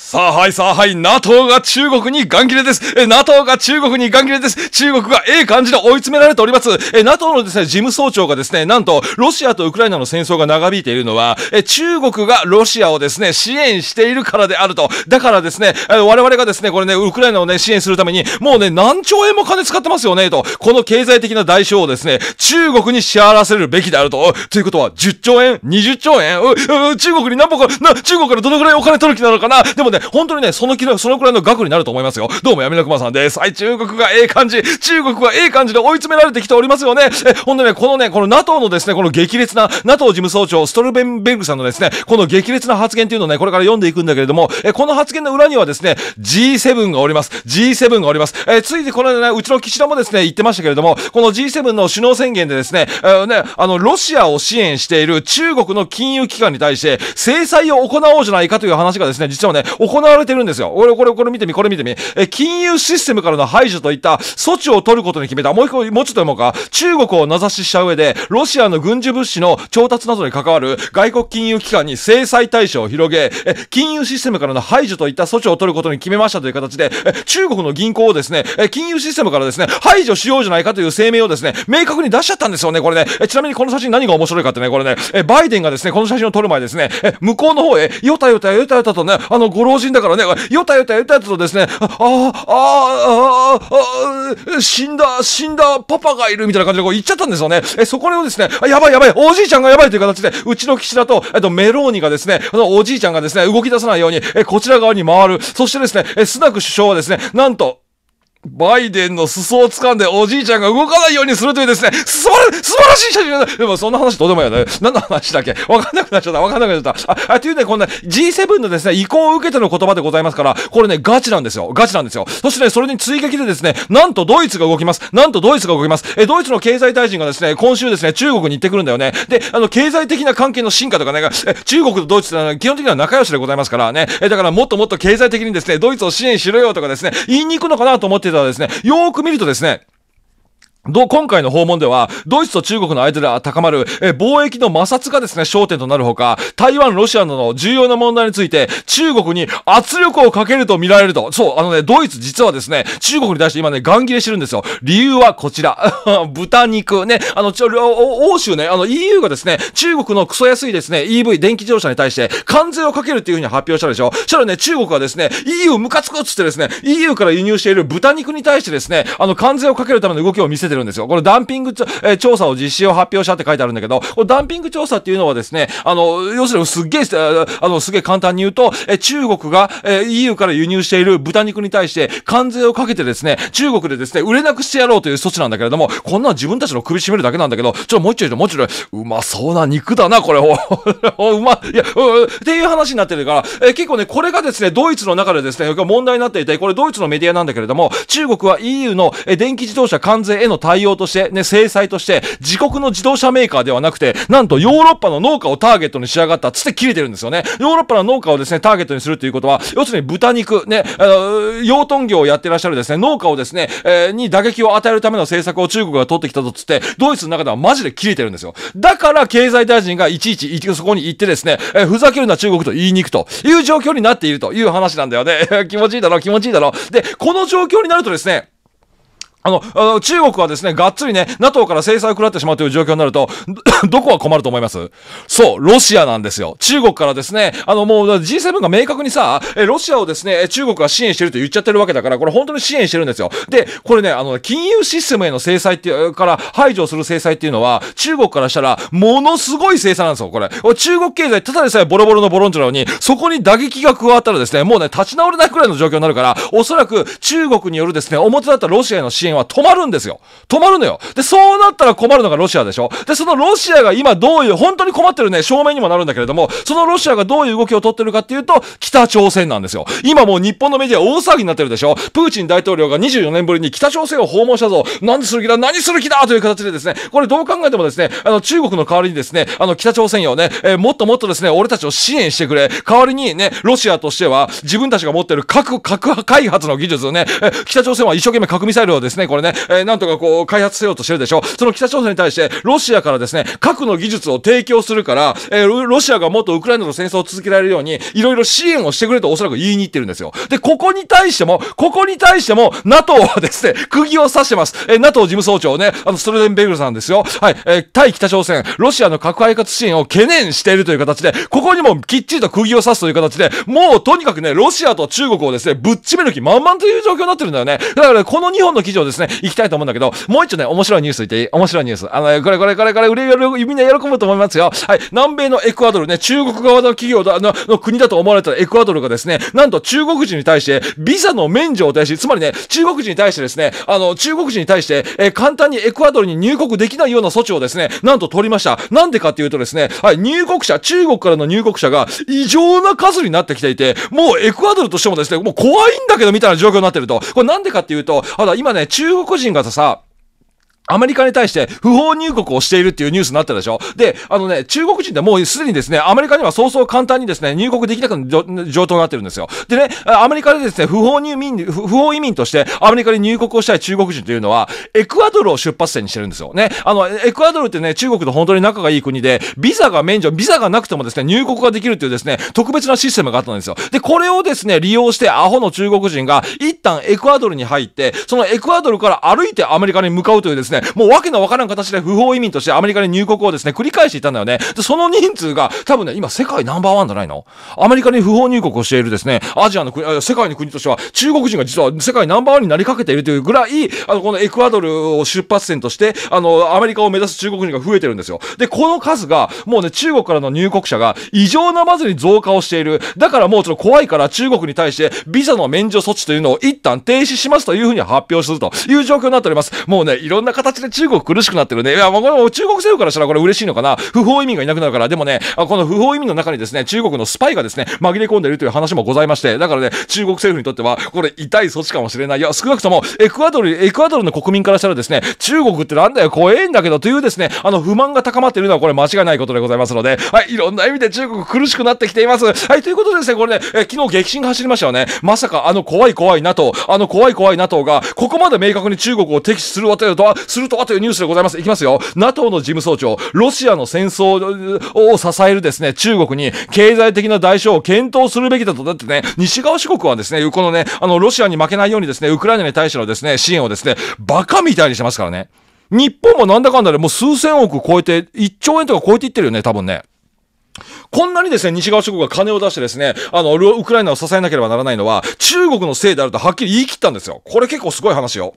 さあ、はい、さあ、はい。NATO が中国にガン切れです。え、NATO が中国にガン切れです。中国がええ感じで追い詰められております。え、NATO のですね、事務総長がですね、なんと、ロシアとウクライナの戦争が長引いているのは、え、中国がロシアをですね、支援しているからであると。だからですね、え、我々がですね、これね、ウクライナをね、支援するために、もうね、何兆円も金使ってますよね、と。この経済的な代償をですね、中国に支払わせるべきであると。ということは、10兆円 ?20 兆円う、う、中国に何本か、な、中国からどのくらいお金取る気なのかなでももね、本当にね、その気の、そのくらいの額になると思いますよ。どうも、闇の熊さんです。はい、中国がええ感じ、中国がええ感じで追い詰められてきておりますよね。え、ほんでね、このね、この NATO のですね、この激烈な、NATO 事務総長、ストルベンベルグさんのですね、この激烈な発言っていうのをね、これから読んでいくんだけれども、え、この発言の裏にはですね、G7 がおります。G7 がおります。えついてこのね、うちの岸田もですね、言ってましたけれども、この G7 の首脳宣言でですね、えー、ね、あの、ロシアを支援している中国の金融機関に対して、制裁を行おうじゃないかという話がですね、実はね、行われてるんですよ。俺、これ、これ見てみ、これ見てみ。え、金融システムからの排除といった措置を取ることに決めた。もう一個、もうちょっと読もうか。中国を名指しした上で、ロシアの軍事物資の調達などに関わる外国金融機関に制裁対象を広げ、え、金融システムからの排除といった措置を取ることに決めましたという形で、え、中国の銀行をですね、え、金融システムからですね、排除しようじゃないかという声明をですね、明確に出しちゃったんですよね、これね。え、ちなみにこの写真何が面白いかってね、これね、え、バイデンがですね、この写真を撮る前ですね、え、向こうの方へ、よたよたよたよたとね、あの、ご老人だからね、よたよたよたとですね、あ、あ、あ、あ、死んだ、死んだパパがいるみたいな感じでこう言っちゃったんですよね。え、そこをですね、やばいやばい、おじいちゃんがやばいという形で、うちの岸田と、えっと、メローニがですね、あの、おじいちゃんがですね、動き出さないように、え、こちら側に回る。そしてですね、え、スナク首相はですね、なんと、バイデンの裾を掴んでおじいちゃんが動かないようにするというですね、素晴ら素晴らしい写真だでもそんな話どうでもいいよね。何の話だっけわかんなくなっちゃった。わかんなくなっちゃった。あ、あというね、こんな G7 のですね、意向を受けての言葉でございますから、これね、ガチなんですよ。ガチなんですよ。そしてね、それに追撃でですね、なんとドイツが動きます。なんとドイツが動きます。え、ドイツの経済大臣がですね、今週ですね、中国に行ってくるんだよね。で、あの、経済的な関係の進化とかね、え中国とドイツって基本的には仲良しでございますからね。え、だからもっともっと経済的にですね、ドイツを支援しろよとかですね、言いに行くのかなと思ってってたらですね、よーく見るとですね、ど、今回の訪問では、ドイツと中国の間で高まる、え、貿易の摩擦がですね、焦点となるほか、台湾、ロシアなどの重要な問題について、中国に圧力をかけると見られると。そう、あのね、ドイツ実はですね、中国に対して今ね、ガン切れしてるんですよ。理由はこちら。豚肉ね、あの、ちょ、欧州ね、あの EU がですね、中国のクソ安いですね、EV、電気自動車に対して、関税をかけるっていうふうに発表したでしょ。したらね、中国はですね、EU ムカつくっつってですね、EU から輸入している豚肉に対してですね、あの、関税をかけるための動きを見せてるるんですよ。これダンピング、えー、調査を実施を発表したって書いてあるんだけど、これダンピング調査っていうのはですね、あの、要するにすっげえ、あの、すげえ簡単に言うと、え中国が、え EU から輸入している豚肉に対して関税をかけてですね、中国でですね、売れなくしてやろうという措置なんだけれども、こんなん自分たちの首絞めるだけなんだけど、ちょっともうちょいもうょい、うまそうな肉だな、これ。うま、いや、うん、っていう話になってるから、え結構ね、これがですね、ドイツの中でですね、問題になっていて、これドイツのメディアなんだけれども、中国は EU の電気自動車関税への対応として、ね、制裁として、自国の自動車メーカーではなくて、なんとヨーロッパの農家をターゲットに仕上がったつって切れてるんですよね。ヨーロッパの農家をですね、ターゲットにするということは、要するに豚肉、ね、あの、養豚業をやってらっしゃるですね、農家をですね、えー、に打撃を与えるための政策を中国が取ってきたとつって、ドイツの中ではマジで切れてるんですよ。だから経済大臣がいちいちそこに行ってですね、えー、ふざけるな中国と言いに行くという状況になっているという話なんだよね。気持ちいいだろ、気持ちいいだろ。で、この状況になるとですね、あの、あの中国はですね、がっつりね、NATO から制裁を食らってしまうという状況になると、ど こは困ると思いますそう、ロシアなんですよ。中国からですね、あのもう G7 が明確にさ、え、ロシアをですね、中国が支援してると言っちゃってるわけだから、これ本当に支援してるんですよ。で、これね、あの、金融システムへの制裁っていう、から排除する制裁っていうのは、中国からしたら、ものすごい制裁なんですよ、これ。中国経済、ただでさえボロボロのボロンチョなに、そこに打撃が加わったらですね、もうね、立ち直れないくらいの状況になるから、おそらく中国によるですね、表だったロシアへの支援はは止まるんですよ。止まるのよ。で、そうなったら困るのがロシアでしょ。で、そのロシアが今どういう、本当に困ってるね、証明にもなるんだけれども、そのロシアがどういう動きを取ってるかっていうと、北朝鮮なんですよ。今もう日本のメディア大騒ぎになってるでしょ。プーチン大統領が24年ぶりに北朝鮮を訪問したぞ。何する気だ何する気だという形でですね、これどう考えてもですね、あの、中国の代わりにですね、あの、北朝鮮をね、えー、もっともっとですね、俺たちを支援してくれ。代わりにね、ロシアとしては、自分たちが持ってる核、核開発の技術をね、えー、北朝鮮は一生懸命核ミサイルをですね、ですね、これね、えー、なんとかこう、開発せようとしてるでしょ。その北朝鮮に対して、ロシアからですね、核の技術を提供するから、えー、ロシアがもっとウクライナの戦争を続けられるように、いろいろ支援をしてくれとおそらく言いに行ってるんですよ。で、ここに対しても、ここに対しても、NATO はですね、釘を刺してます。えー、NATO 事務総長ね、あの、ストルデンベグルさんですよ。はい、えー、対北朝鮮、ロシアの核開発支援を懸念しているという形で、ここにもきっちりと釘を刺すという形で、もうとにかくね、ロシアと中国をですね、ぶっちめる気満々という状況になってるんだよね。だから、ね、この2本の記事をですね、行きたいと思うんだけど、もう一丁ね、面白いニュース言っていい面白いニュース。あの、これこれこれこれ、売れる、みんな喜ぶと思いますよ。はい、南米のエクアドルね、中国側の企業だ、の、の国だと思われたエクアドルがですね、なんと中国人に対して、ビザの免除を対し、つまりね、中国人に対してですね、あの、中国人に対して、え簡単にエクアドルに入国できないような措置をですね、なんと取りました。なんでかっていうとですね、はい、入国者、中国からの入国者が異常な数になってきていて、もうエクアドルとしてもですね、もう怖いんだけどみたいな状況になってると。これなんでかっていうと、あだ、今ね、中国人がさ、アメリカに対して不法入国をしているっていうニュースになったでしょで、あのね、中国人ってもうすでにですね、アメリカにはそうそう簡単にですね、入国できなくな状況になってるんですよ。でね、アメリカでですね、不法入民、不法移民としてアメリカに入国をしたい中国人というのは、エクアドルを出発点にしてるんですよ。ね、あの、エクアドルってね、中国と本当に仲がいい国で、ビザが免除、ビザがなくてもですね、入国ができるっていうですね、特別なシステムがあったんですよ。で、これをですね、利用してアホの中国人が一旦エクアドルに入って、そのエクアドルから歩いてアメリカに向かうというですね、ね、もうわけのわからん形で不法移民としてアメリカに入国をですね、繰り返していたんだよね。で、その人数が、多分ね、今世界ナンバーワンじゃないのアメリカに不法入国をしているですね、アジアの国、世界の国としては、中国人が実は世界ナンバーワンになりかけているというぐらい、あの、このエクアドルを出発点として、あの、アメリカを目指す中国人が増えてるんですよ。で、この数が、もうね、中国からの入国者が異常なまずに増加をしている。だからもうちょっと怖いから中国に対してビザの免除措置というのを一旦停止しますというふうに発表するという状況になっております。もうね、いろんな形形で中国苦しくなってるね。いや、まあ、これも中国政府からしたらこれ嬉しいのかな。不法移民がいなくなるから。でもね、この不法移民の中にですね、中国のスパイがですね、紛れ込んでいるという話もございまして、だからね、中国政府にとっては、これ痛い措置かもしれない。いや、少なくとも、エクアドル、エクアドルの国民からしたらですね、中国ってなんだよ、怖えんだけど、というですね、あの、不満が高まっているのはこれ間違いないことでございますので、はい、いろんな意味で中国苦しくなってきています。はい、ということでですね、これね、え昨日激震が走りましたよね。まさか、あの怖い怖い NATO、あの怖い怖い NATO が、ここまで明確に中国を敵視するわけだとは、するとはというニュースでございます。いきますよ。NATO の事務総長、ロシアの戦争を支えるですね、中国に経済的な代償を検討するべきだと、だってね、西側諸国はですね、このね、あの、ロシアに負けないようにですね、ウクライナに対してのですね、支援をですね、バカみたいにしてますからね。日本もなんだかんだでもう数千億超えて、1兆円とか超えていってるよね、多分ね。こんなにですね、西側諸国が金を出してですね、あの、ウクライナを支えなければならないのは、中国のせいであるとはっきり言い切ったんですよ。これ結構すごい話よ。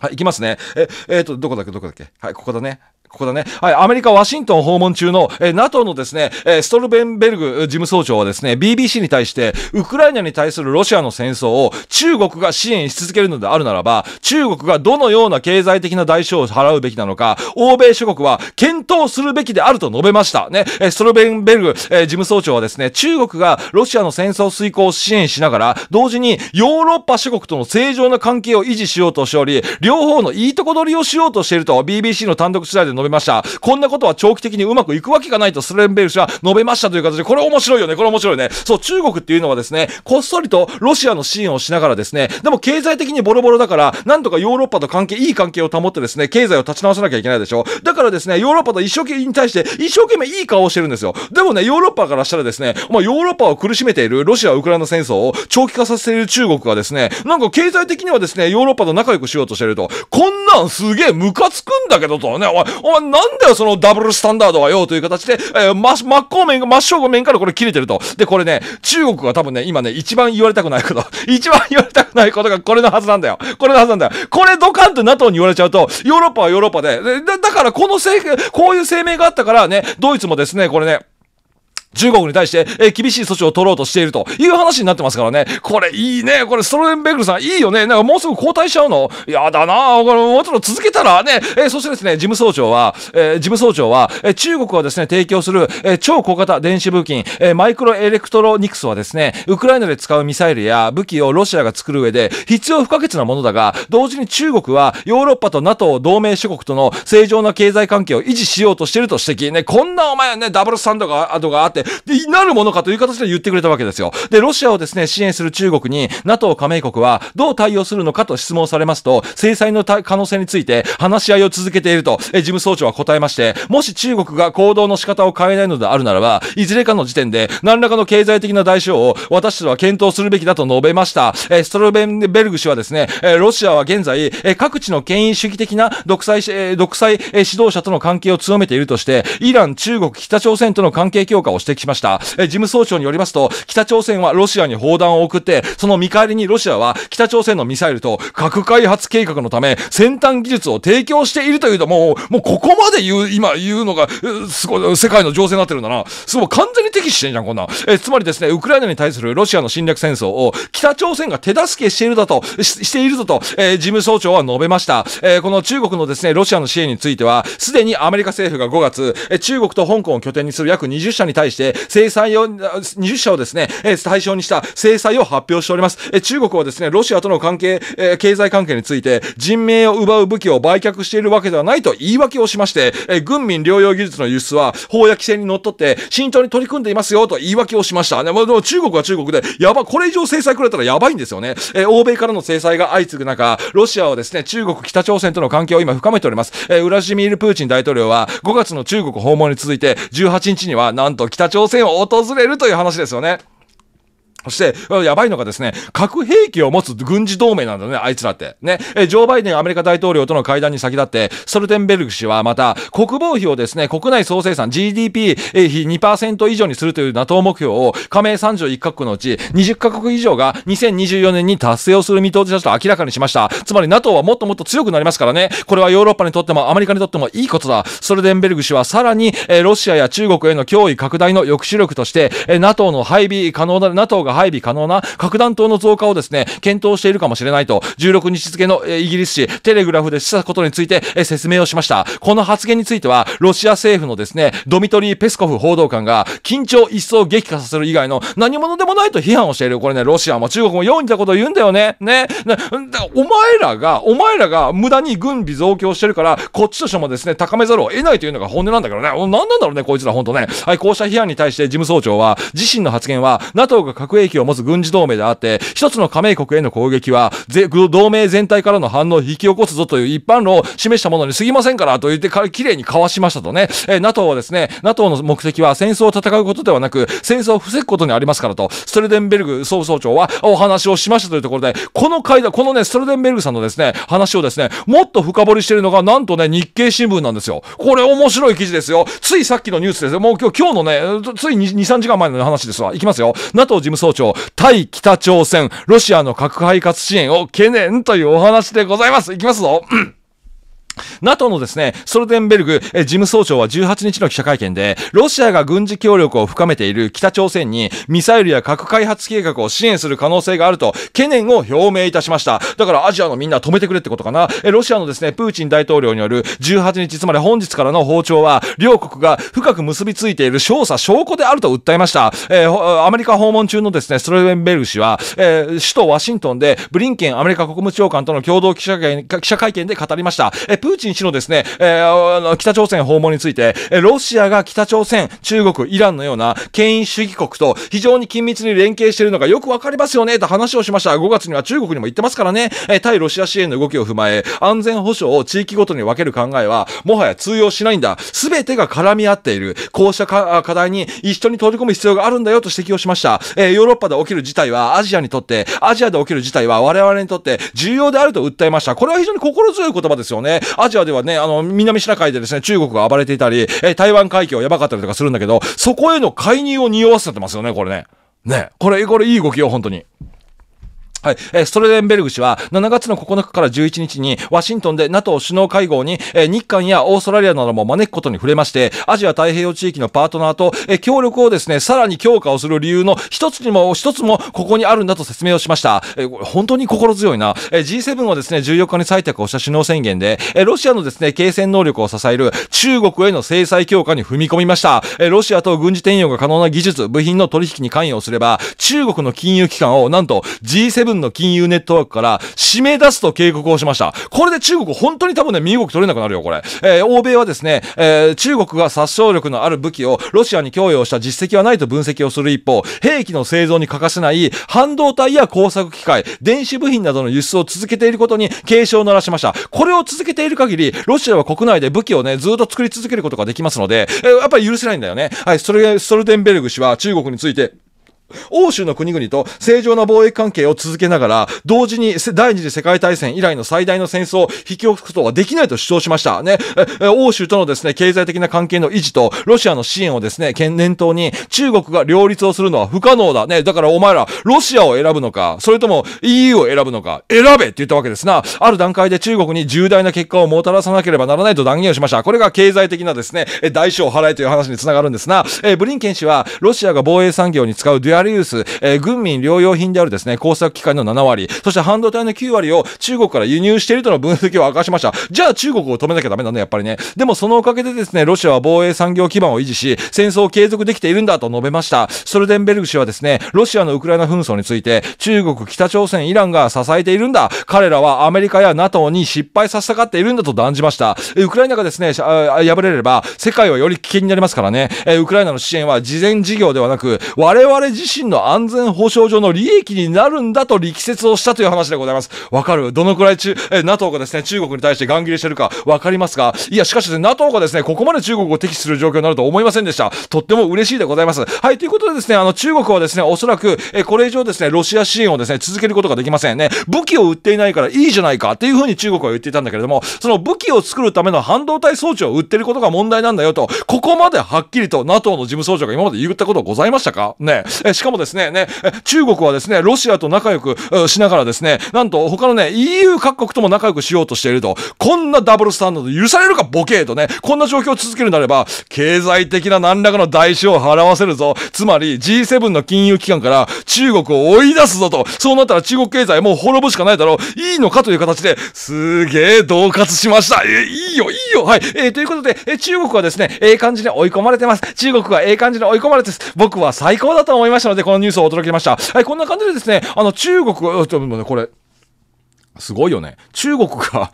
はい、いきますね。え、えっ、ー、と、どこだっけ、どこだっけ。はい、ここだね。ここだね。はい、アメリカ・ワシントン訪問中の、えー、NATO のですね、えー、ストルベンベルグ事務総長はですね、BBC に対して、ウクライナに対するロシアの戦争を中国が支援し続けるのであるならば、中国がどのような経済的な代償を払うべきなのか、欧米諸国は検討するべきであると述べました。ね、えー、ストルベンベルグ、えー、事務総長はですね、中国がロシアの戦争遂行を支援しながら、同時にヨーロッパ諸国との正常な関係を維持しようとしており、両方のいいとこ取りをしようとしていると BBC の単独取材で述べ述べました。こんなことは長期的にうまくいくわけがないとスレンベル氏は述べましたという形で、これ面白いよね、これ面白いね。そう、中国っていうのはですね、こっそりとロシアの支援をしながらですね、でも経済的にボロボロだから、なんとかヨーロッパと関係、いい関係を保ってですね、経済を立ち直さなきゃいけないでしょ。だからですね、ヨーロッパと一生懸命に対して、一生懸命いい顔をしてるんですよ。でもね、ヨーロッパからしたらですね、まあ、ヨーロッパを苦しめているロシア・ウクライナ戦争を長期化させている中国はですね、なんか経済的にはですね、ヨーロッパと仲良くしようとしてると、こんなんすげえムカつくんだけどとね、おい、お前なんだよ、そのダブルスタンダードはよ、という形で、えー、ま、真っ向面、真っ正面からこれ切れてると。で、これね、中国が多分ね、今ね、一番言われたくないこと、一番言われたくないことがこれのはずなんだよ。これのはずなんだよ。これドカンと NATO に言われちゃうと、ヨーロッパはヨーロッパで、でだからこのこういう声明があったからね、ドイツもですね、これね、中国に対して、え厳しい措置を取ろうとしているという話になってますからね。これいいね。これストロデンベグルさんいいよね。なんかもうすぐ交代しちゃうのやだなこれもうちょっと続けたらね。えそしてですね、事務総長は、え事務総長は、え中国はですね、提供する、え超小型電子部品、えマイクロエレクトロニクスはですね、ウクライナで使うミサイルや武器をロシアが作る上で必要不可欠なものだが、同時に中国はヨーロッパと NATO 同盟諸国との正常な経済関係を維持しようとしていると指摘。ね、こんなお前はね、ダブルスタンドが、あがあって、で、なるものかという形で言ってくれたわけですよ。で、ロシアをですね、支援する中国に NATO 加盟国はどう対応するのかと質問されますと、制裁の可能性について話し合いを続けていると、え、事務総長は答えまして、もし中国が行動の仕方を変えないのであるならば、いずれかの時点で何らかの経済的な代償を私たちは検討するべきだと述べました。えストロベンベルグ氏はですね、えロシアは現在、え各地の権威主義的な独裁、え独裁、え指導者との関係を強めているとして、イラン、中国、北朝鮮との関係強化を摘しました。え事務総長によりますと、北朝鮮はロシアに砲弾を送って、その見返りにロシアは北朝鮮のミサイルと核開発計画のため、先端技術を提供しているというと、もう、もうここまで言う、今言うのが、すごい、世界の情勢になってるんだな。すごい、完全に敵視してんじゃん、こんな。えつまりですね、ウクライナに対するロシアの侵略戦争を北朝鮮が手助けしているだと、ししているぞと、えー、事務総長は述べました。えー、この中国のですね、ロシアの支援については、すでにアメリカ政府が5月、えー、中国と香港を拠点にする約20社に対しして、制裁を、20社をですね、対象にした制裁を発表しております。中国はですね、ロシアとの関係、経済関係について、人命を奪う武器を売却しているわけではないと言い訳をしまして、軍民療養技術の輸出は法や規制にのっとって慎重に取り組んでいますよと言い訳をしました。でも中国は中国で、やば、これ以上制裁くれたらやばいんですよね。え欧米からの制裁が相次ぐ中、ロシアはですね、中国、北朝鮮との関係を今深めております。えウラジミール・プーチン大統領は5月の中国訪問に続いて、18日にはなんと北北朝鮮を訪れるという話ですよね。そして、やばいのがですね、核兵器を持つ軍事同盟なんだね、あいつらって。ね。え、ジョー・バイデンアメリカ大統領との会談に先立って、ソルテンベルグ氏はまた、国防費をですね、国内総生産 GDP 比2%以上にするという NATO 目標を、加盟31カ国のうち20カ国以上が2024年に達成をする見通しだと明らかにしました。つまり NATO はもっともっと強くなりますからね。これはヨーロッパにとってもアメリカにとってもいいことだ。ソルテンベルグ氏はさらに、え、ロシアや中国への脅威拡大の抑止力として、え、NATO の配備可能な、NATO が配備可能な核弾頭の増加をですね、検討しているかもしれないと、16日付のイギリス紙テレグラフで示唆ことについて説明をしました。この発言については、ロシア政府のですね、ドミトリー・ペスコフ報道官が、緊張一層激化させる以外の何者でもないと批判をしている。これね、ロシアも中国も用意たことを言うんだよね。ね。ねお前らが、お前らが無駄に軍備増強してるから、こっちとしてもですね、高めざるを得ないというのが本音なんだけどね。何なんだろうね、こいつら本当ね。はい、こうした批判に対して事務総長は、自身の発言は、NATO が核兵器を持つ軍事同盟であって、一つの加盟国への攻撃は、同盟全体からの反応を引き起こすぞという一般論を示したものに過ぎませんからと言って、綺麗にかわしましたとね。えー、NATO はですね、NATO の目的は戦争を戦うことではなく、戦争を防ぐことにありますからと、ストルデンベルグ総総長はお話をしましたというところで、この会談、このね、ストルデンベルグさんのですね、話をですね、もっと深掘りしているのが、なんとね、日経新聞なんですよ。これ面白い記事ですよ。ついさっきのニュースですよ。もう今日、今日のね、つい2、3時間前の話ですわ。いきますよ。NATO 事務総長、対北朝鮮、ロシアの核配活支援を懸念というお話でございます。いきますぞ。うん NATO のですね、ストルデンベルグ事務総長は18日の記者会見で、ロシアが軍事協力を深めている北朝鮮にミサイルや核開発計画を支援する可能性があると懸念を表明いたしました。だからアジアのみんな止めてくれってことかな。ロシアのですね、プーチン大統領による18日、つまり本日からの訪朝は、両国が深く結びついている調査証拠であると訴えました。えー、アメリカ訪問中のですね、ストルデンベルグ氏は、えー、首都ワシントンでブリンケンアメリカ国務長官との共同記者会見で語りました。えープーチン氏のですね、えー、あの北朝鮮訪問について、ロシアが北朝鮮、中国、イランのような権威主義国と非常に緊密に連携しているのがよくわかりますよね、と話をしました。5月には中国にも行ってますからね、えー、対ロシア支援の動きを踏まえ、安全保障を地域ごとに分ける考えは、もはや通用しないんだ。すべてが絡み合っている。こうした課題に一緒に取り込む必要があるんだよと指摘をしました。えー、ヨーロッパで起きる事態はアジアにとって、アジアで起きる事態は我々にとって重要であると訴えました。これは非常に心強い言葉ですよね。アジアではね、あの、南シナ海でですね、中国が暴れていたり、え、台湾海峡やばかったりとかするんだけど、そこへの介入を匂わせてますよね、これね。ね。これ、これいい動きよ、本当に。はい。えー、ストレデンベルグ氏は、7月の9日から11日に、ワシントンで NATO 首脳会合に、えー、日韓やオーストラリアなども招くことに触れまして、アジア太平洋地域のパートナーと、えー、協力をですね、さらに強化をする理由の一つにも、一つもここにあるんだと説明をしました。えー、本当に心強いな。えー、G7 はですね、14日に採択をした首脳宣言で、えー、ロシアのですね、継戦能力を支える中国への制裁強化に踏み込みました。えー、ロシアと軍事転用が可能な技術、部品の取引に関与すれば、中国の金融機関をなんと G7 の金融ネットワークから締め出すと警告をしました。これで中国本当に多分ね、身動き取れなくなるよ、これ。えー、欧米はですね、えー、中国が殺傷力のある武器をロシアに供与した実績はないと分析をする一方、兵器の製造に欠かせない半導体や工作機械、電子部品などの輸出を続けていることに警鐘を鳴らしました。これを続けている限り、ロシアは国内で武器をね、ずっと作り続けることができますので、えー、やっぱり許せないんだよね。はい、それ、ルテンベルグ氏は中国について、欧州の国々と正常な貿易関係を続けながら、同時に第二次世界大戦以来の最大の戦争を引き起こすことはできないと主張しました。ね、欧州とのですね、経済的な関係の維持と、ロシアの支援をですね、念頭に、中国が両立をするのは不可能だ。ね、だからお前ら、ロシアを選ぶのか、それとも EU を選ぶのか、選べって言ったわけですな。ある段階で中国に重大な結果をもたらさなければならないと断言をしました。これが経済的なですね、代償を払えという話につながるんですな。えブリンケン氏は、ロシアが防衛産業に使うデュュアルユース、えー、軍民療養品であるですね、工作機械の7割、そして半導体の9割を中国から輸入しているとの分析を明かしました。じゃあ中国を止めなきゃダメなんだ、やっぱりね。でもそのおかげでですね、ロシアは防衛産業基盤を維持し、戦争を継続できているんだと述べました。ストルデンベルグ氏はですね、ロシアのウクライナ紛争について、中国、北朝鮮、イランが支えているんだ。彼らはアメリカや NATO に失敗させたがっているんだと断じました。ウクライナがですね、敗れれば、世界はより危険になりますからね、ウクライナの支援は事前事業ではなく、我々自自身の安全保障上の利益になるんだと力説をしたという話でございます。わかるどのくらい中、え、NATO がですね、中国に対してガン切れしてるかわかりますかいや、しかしですね、NATO がですね、ここまで中国を敵視する状況になると思いませんでした。とっても嬉しいでございます。はい、ということでですね、あの、中国はですね、おそらく、え、これ以上ですね、ロシア支援をですね、続けることができませんね。武器を売っていないからいいじゃないかっていうふうに中国は言っていたんだけれども、その武器を作るための半導体装置を売ってることが問題なんだよと、ここまではっきりと NATO の事務総長が今まで言ったことございましたかねえ、しかもですね、ね、中国はですね、ロシアと仲良くしながらですね、なんと他のね、EU 各国とも仲良くしようとしていると、こんなダブルスタンダード許されるかボケーとね、こんな状況を続けるなれば、経済的な何らかの代償を払わせるぞ。つまり G7 の金融機関から中国を追い出すぞと、そうなったら中国経済もう滅ぶしかないだろう、いいのかという形で、すげえ同活しました。え、いいよ、いいよ、はい。えー、ということで、え、中国はですね、ええー、感じに追い込まれてます。中国はええ感じに追い込まれてます。僕は最高だと思いました。したので、このニュースをお届けしました。はい、こんな感じでですね、あの、中国、ちょっとこれ、すごいよね。中国が、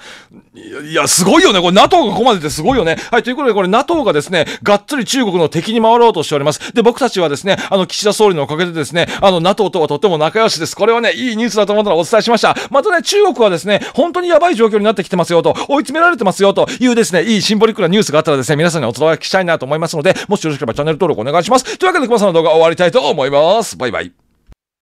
いや、すごいよね。これ NATO がここまでですごいよね。はい、ということで、これ NATO がですね、がっつり中国の敵に回ろうとしております。で、僕たちはですね、あの、岸田総理のおかげでですね、あの、NATO とはとっても仲良しです。これはね、いいニュースだと思ったらお伝えしました。またね、中国はですね、本当にやばい状況になってきてますよと、追い詰められてますよというですね、いいシンボリックなニュースがあったらですね、皆さんにお届けしたいなと思いますので、もしよろしければチャンネル登録お願いします。というわけで、熊さんの動画終わりたいと思います。バイバイ。